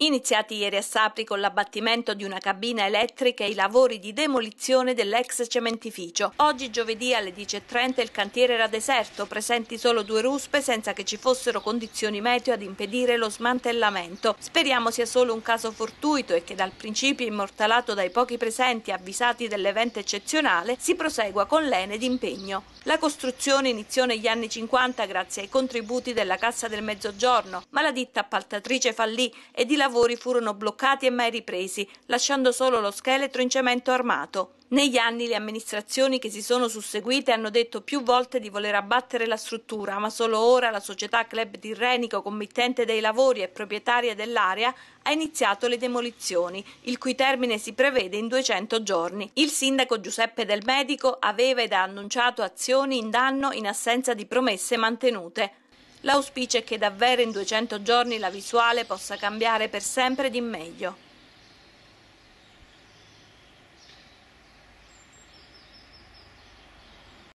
Iniziati ieri a Sapri con l'abbattimento di una cabina elettrica e i lavori di demolizione dell'ex cementificio. Oggi giovedì alle 10.30 il cantiere era deserto, presenti solo due ruspe senza che ci fossero condizioni meteo ad impedire lo smantellamento. Speriamo sia solo un caso fortuito e che dal principio immortalato dai pochi presenti avvisati dell'evento eccezionale si prosegua con l'ene d'impegno. La costruzione iniziò negli anni 50 grazie ai contributi della Cassa del Mezzogiorno, ma la ditta appaltatrice fallì e di lavoro lavori furono bloccati e mai ripresi, lasciando solo lo scheletro in cemento armato. Negli anni le amministrazioni che si sono susseguite hanno detto più volte di voler abbattere la struttura, ma solo ora la società Club Tirrenico, committente dei lavori e proprietaria dell'area, ha iniziato le demolizioni, il cui termine si prevede in 200 giorni. Il sindaco Giuseppe Del Medico aveva ed ha annunciato azioni in danno in assenza di promesse mantenute. L'auspicio è che davvero in 200 giorni la visuale possa cambiare per sempre di meglio.